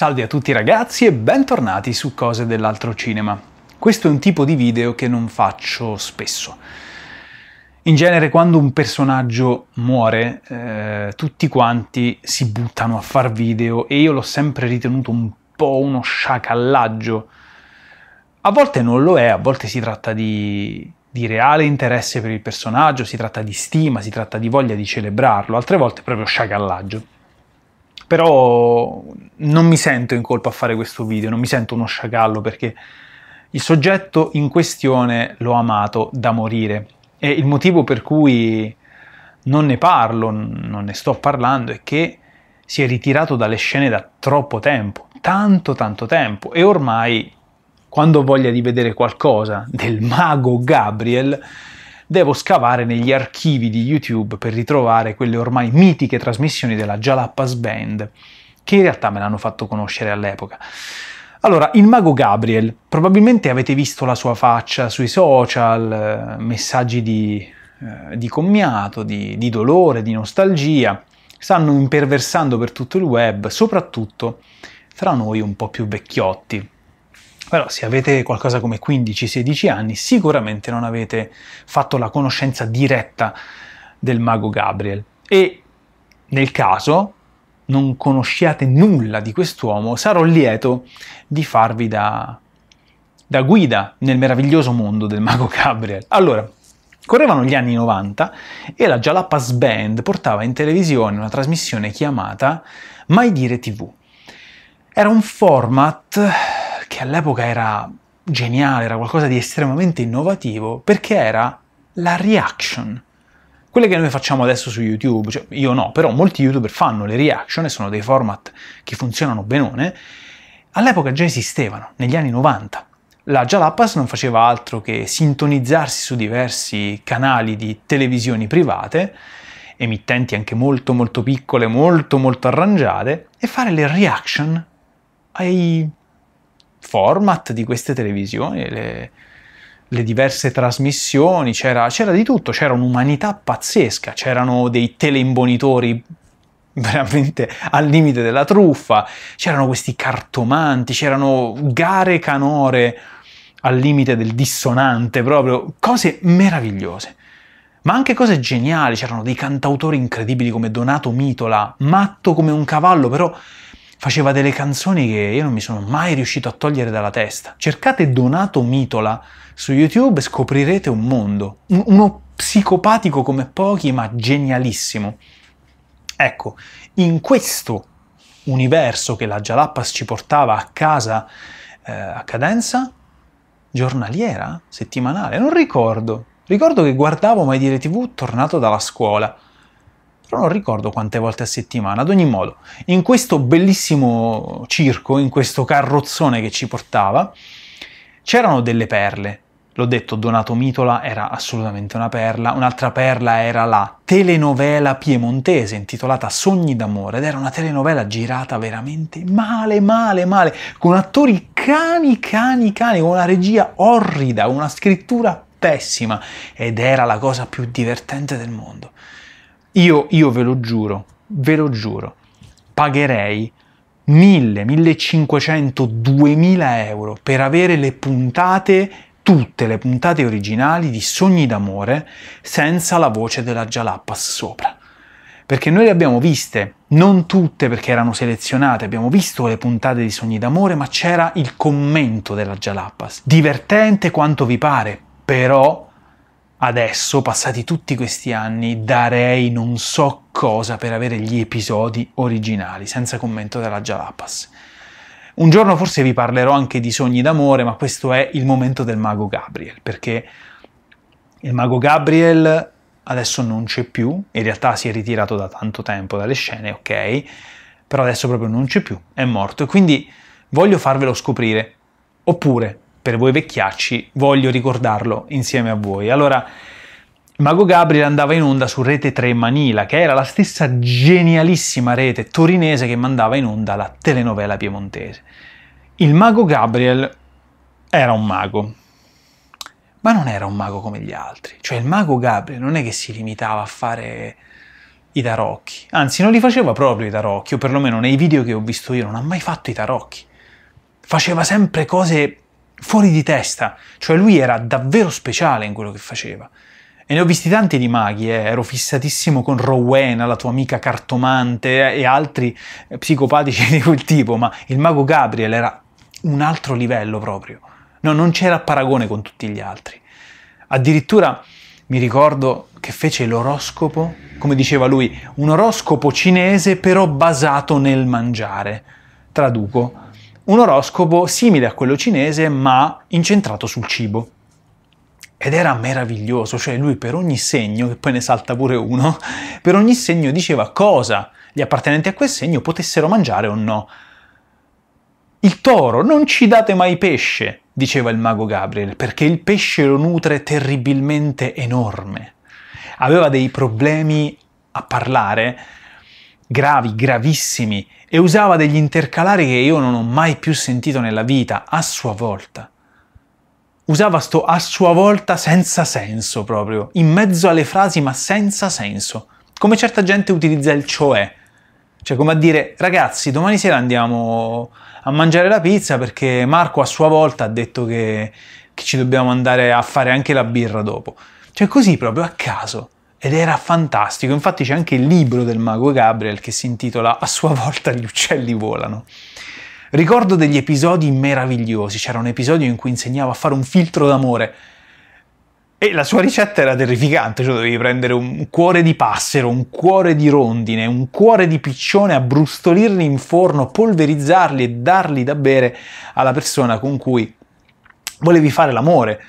Salve a tutti ragazzi e bentornati su Cose dell'altro cinema. Questo è un tipo di video che non faccio spesso. In genere quando un personaggio muore eh, tutti quanti si buttano a far video e io l'ho sempre ritenuto un po' uno sciacallaggio. A volte non lo è, a volte si tratta di, di reale interesse per il personaggio, si tratta di stima, si tratta di voglia di celebrarlo, altre volte è proprio sciacallaggio però non mi sento in colpa a fare questo video, non mi sento uno sciacallo perché il soggetto in questione l'ho amato da morire e il motivo per cui non ne parlo, non ne sto parlando è che si è ritirato dalle scene da troppo tempo, tanto tanto tempo e ormai quando ho voglia di vedere qualcosa del mago Gabriel devo scavare negli archivi di YouTube per ritrovare quelle ormai mitiche trasmissioni della Jalappas Band, che in realtà me l'hanno fatto conoscere all'epoca. Allora, il mago Gabriel, probabilmente avete visto la sua faccia sui social, eh, messaggi di, eh, di commiato, di, di dolore, di nostalgia, stanno imperversando per tutto il web, soprattutto tra noi un po' più vecchiotti. Però se avete qualcosa come 15-16 anni sicuramente non avete fatto la conoscenza diretta del mago Gabriel e nel caso non conosciate nulla di quest'uomo sarò lieto di farvi da, da guida nel meraviglioso mondo del mago Gabriel. Allora, Correvano gli anni 90 e la Jalapas Band portava in televisione una trasmissione chiamata Mai dire TV. Era un format perché all'epoca era geniale, era qualcosa di estremamente innovativo, perché era la reaction. Quelle che noi facciamo adesso su YouTube, cioè io no, però molti youtuber fanno le reaction e sono dei format che funzionano benone, all'epoca già esistevano, negli anni 90. La Jalapas non faceva altro che sintonizzarsi su diversi canali di televisioni private, emittenti anche molto molto piccole, molto molto arrangiate, e fare le reaction ai format di queste televisioni, le, le diverse trasmissioni, c'era, c'era di tutto, c'era un'umanità pazzesca, c'erano dei teleimbonitori veramente al limite della truffa, c'erano questi cartomanti, c'erano gare canore al limite del dissonante, proprio cose meravigliose. Ma anche cose geniali, c'erano dei cantautori incredibili come Donato Mitola, matto come un cavallo, però faceva delle canzoni che io non mi sono mai riuscito a togliere dalla testa. Cercate Donato Mitola su YouTube e scoprirete un mondo. uno psicopatico come pochi, ma genialissimo. Ecco, in questo universo che la Jalapas ci portava a casa eh, a cadenza giornaliera, settimanale, non ricordo. Ricordo che guardavo Mai Dire TV tornato dalla scuola però non ricordo quante volte a settimana. Ad ogni modo, in questo bellissimo circo, in questo carrozzone che ci portava, c'erano delle perle. L'ho detto, Donato Mitola era assolutamente una perla. Un'altra perla era la telenovela piemontese intitolata Sogni d'amore ed era una telenovela girata veramente male, male, male, con attori cani, cani, cani, con una regia orrida, una scrittura pessima ed era la cosa più divertente del mondo. Io, io ve lo giuro, ve lo giuro, pagherei 1000, 1500, 2000 euro per avere le puntate, tutte le puntate originali di Sogni d'amore senza la voce della Jalapas sopra. Perché noi le abbiamo viste, non tutte perché erano selezionate, abbiamo visto le puntate di Sogni d'amore, ma c'era il commento della Jalapas. Divertente quanto vi pare, però adesso, passati tutti questi anni, darei non so cosa per avere gli episodi originali, senza commento della Jalapas. Un giorno forse vi parlerò anche di sogni d'amore, ma questo è il momento del mago Gabriel, perché il mago Gabriel adesso non c'è più, in realtà si è ritirato da tanto tempo dalle scene, ok, però adesso proprio non c'è più, è morto, e quindi voglio farvelo scoprire. Oppure per voi vecchiacci, voglio ricordarlo insieme a voi. Allora, Mago Gabriel andava in onda su Rete 3 Manila, che era la stessa genialissima rete torinese che mandava in onda la telenovela piemontese. Il mago Gabriel era un mago, ma non era un mago come gli altri. Cioè il mago Gabriel non è che si limitava a fare i tarocchi, anzi non li faceva proprio i tarocchi, o perlomeno nei video che ho visto io non ha mai fatto i tarocchi. Faceva sempre cose fuori di testa, cioè lui era davvero speciale in quello che faceva. E ne ho visti tanti di maghi, eh. ero fissatissimo con Rowena, la tua amica cartomante eh, e altri eh, psicopatici di quel tipo, ma il mago Gabriel era un altro livello proprio. No, non c'era paragone con tutti gli altri. Addirittura mi ricordo che fece l'oroscopo, come diceva lui, un oroscopo cinese però basato nel mangiare. Traduco, un oroscopo simile a quello cinese ma incentrato sul cibo. Ed era meraviglioso, cioè lui per ogni segno, che poi ne salta pure uno, per ogni segno diceva cosa gli appartenenti a quel segno potessero mangiare o no. Il toro, non ci date mai pesce, diceva il mago Gabriel, perché il pesce lo nutre terribilmente enorme. Aveva dei problemi a parlare gravi, gravissimi, e usava degli intercalari che io non ho mai più sentito nella vita, a sua volta. Usava sto a sua volta senza senso proprio, in mezzo alle frasi ma senza senso, come certa gente utilizza il cioè, cioè come a dire ragazzi domani sera andiamo a mangiare la pizza perché Marco a sua volta ha detto che, che ci dobbiamo andare a fare anche la birra dopo, cioè così proprio a caso ed era fantastico. Infatti c'è anche il libro del mago Gabriel che si intitola A sua volta gli uccelli volano. Ricordo degli episodi meravigliosi, c'era un episodio in cui insegnava a fare un filtro d'amore e la sua ricetta era terrificante, cioè dovevi prendere un cuore di passero, un cuore di rondine, un cuore di piccione, abbrustolirli in forno, polverizzarli e darli da bere alla persona con cui volevi fare l'amore.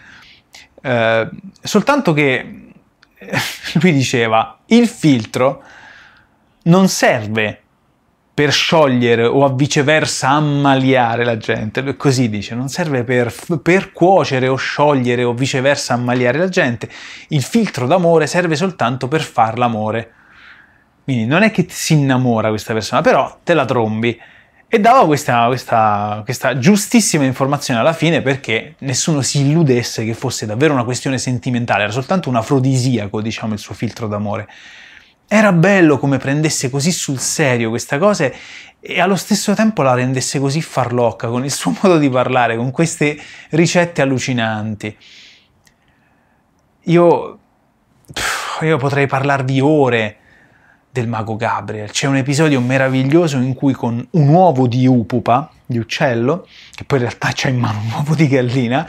Eh, soltanto che lui diceva, il filtro non serve per sciogliere o a viceversa ammaliare la gente, lui così dice, non serve per, per cuocere o sciogliere o viceversa ammaliare la gente, il filtro d'amore serve soltanto per far l'amore. Quindi non è che si innamora questa persona, però te la trombi. E dava questa, questa, questa, giustissima informazione alla fine perché nessuno si illudesse che fosse davvero una questione sentimentale, era soltanto un afrodisiaco, diciamo, il suo filtro d'amore. Era bello come prendesse così sul serio questa cosa e allo stesso tempo la rendesse così farlocca con il suo modo di parlare, con queste ricette allucinanti. Io, io potrei parlarvi ore del mago Gabriel. C'è un episodio meraviglioso in cui con un uovo di upupa, di uccello, che poi in realtà c'ha in mano un uovo di gallina,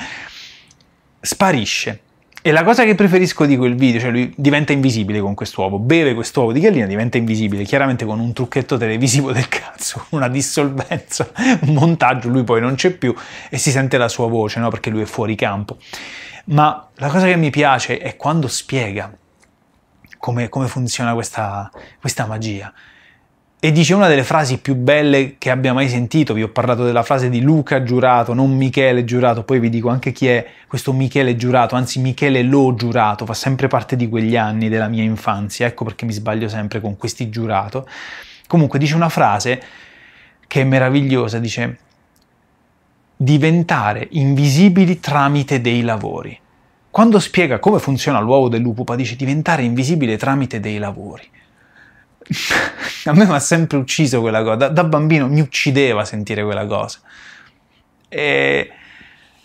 sparisce. E la cosa che preferisco di quel video, cioè lui diventa invisibile con quest'uovo, beve quest'uovo di gallina, diventa invisibile, chiaramente con un trucchetto televisivo del cazzo, una dissolvenza, un montaggio, lui poi non c'è più e si sente la sua voce, no? Perché lui è fuori campo. Ma la cosa che mi piace è quando spiega come, come funziona questa, questa magia. E dice una delle frasi più belle che abbia mai sentito, vi ho parlato della frase di Luca Giurato, non Michele Giurato, poi vi dico anche chi è questo Michele Giurato, anzi Michele Lo Giurato, fa sempre parte di quegli anni della mia infanzia, ecco perché mi sbaglio sempre con questi Giurato. Comunque dice una frase che è meravigliosa, dice diventare invisibili tramite dei lavori. Quando spiega come funziona l'uovo del lupo, dice diventare invisibile tramite dei lavori. a me mi ha sempre ucciso quella cosa, da, da, bambino mi uccideva sentire quella cosa. E,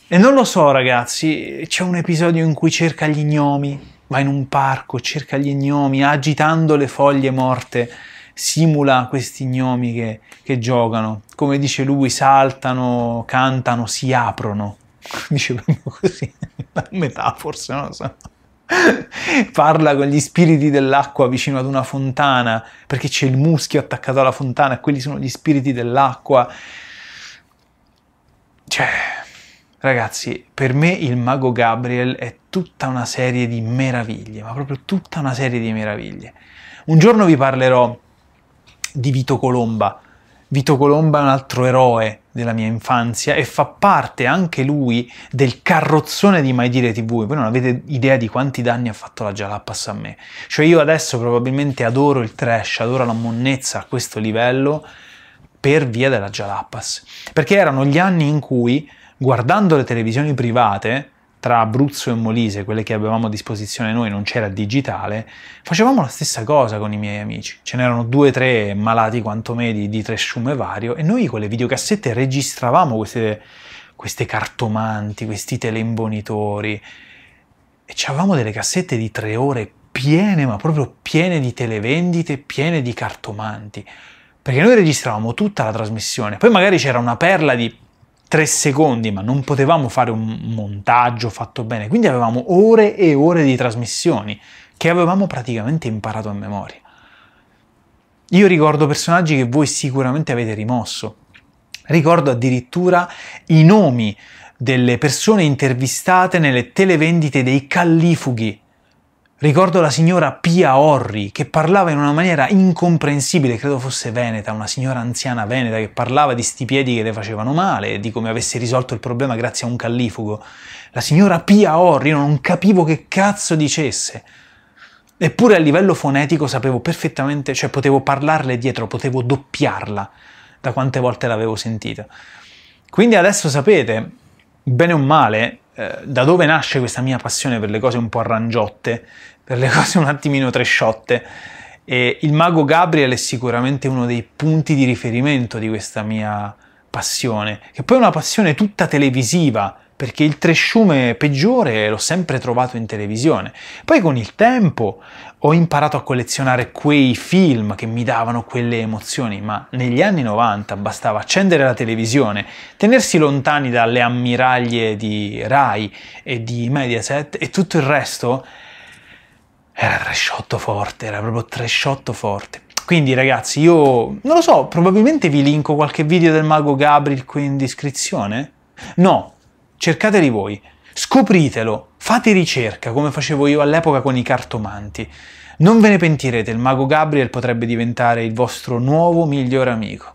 e non lo so ragazzi, c'è un episodio in cui cerca gli gnomi, va in un parco, cerca gli gnomi, agitando le foglie morte simula questi gnomi che, che giocano. Come dice lui, saltano, cantano, si aprono dice proprio così, la forse, non lo so. Parla con gli spiriti dell'acqua vicino ad una fontana, perché c'è il muschio attaccato alla fontana e quelli sono gli spiriti dell'acqua. Cioè, ragazzi, per me il mago Gabriel è tutta una serie di meraviglie, ma proprio tutta una serie di meraviglie. Un giorno vi parlerò di Vito Colomba. Vito Colomba è un altro eroe della mia infanzia e fa parte anche lui del carrozzone di Mai Dire TV. Voi non avete idea di quanti danni ha fatto la Jalapas a me. Cioè io adesso probabilmente adoro il trash, adoro la monnezza a questo livello per via della Jalapas. Perché erano gli anni in cui, guardando le televisioni private, tra Abruzzo e Molise, quelle che avevamo a disposizione noi, non c'era digitale, facevamo la stessa cosa con i miei amici. Ce n'erano due o tre malati quanto me di, di tresciume vario e noi con le videocassette registravamo queste, queste cartomanti, questi teleimbonitori e avevamo delle cassette di tre ore piene, ma proprio piene di televendite, piene di cartomanti. Perché noi registravamo tutta la trasmissione, poi magari c'era una perla di tre secondi, ma non potevamo fare un montaggio fatto bene, quindi avevamo ore e ore di trasmissioni che avevamo praticamente imparato a memoria. Io ricordo personaggi che voi sicuramente avete rimosso, ricordo addirittura i nomi delle persone intervistate nelle televendite dei callifughi Ricordo la signora Pia Orri che parlava in una maniera incomprensibile, credo fosse veneta, una signora anziana veneta che parlava di sti piedi che le facevano male, di come avesse risolto il problema grazie a un callifugo. La signora Pia Orri, io non capivo che cazzo dicesse. Eppure a livello fonetico sapevo perfettamente, cioè potevo parlarle dietro, potevo doppiarla da quante volte l'avevo sentita. Quindi adesso sapete, bene o male, eh, da dove nasce questa mia passione per le cose un po' arrangiotte, per le cose un attimino tresciotte. E il mago Gabriel è sicuramente uno dei punti di riferimento di questa mia passione, che poi è una passione tutta televisiva, perché il tresciume peggiore l'ho sempre trovato in televisione. Poi con il tempo ho imparato a collezionare quei film che mi davano quelle emozioni, ma negli anni 90 bastava accendere la televisione, tenersi lontani dalle ammiraglie di Rai e di Mediaset e tutto il resto era tresciotto forte, era proprio tresciotto forte. Quindi ragazzi, io non lo so, probabilmente vi linko qualche video del mago Gabriel qui in descrizione. No, cercateli voi, scopritelo, fate ricerca come facevo io all'epoca con i cartomanti. Non ve ne pentirete, il mago Gabriel potrebbe diventare il vostro nuovo migliore amico.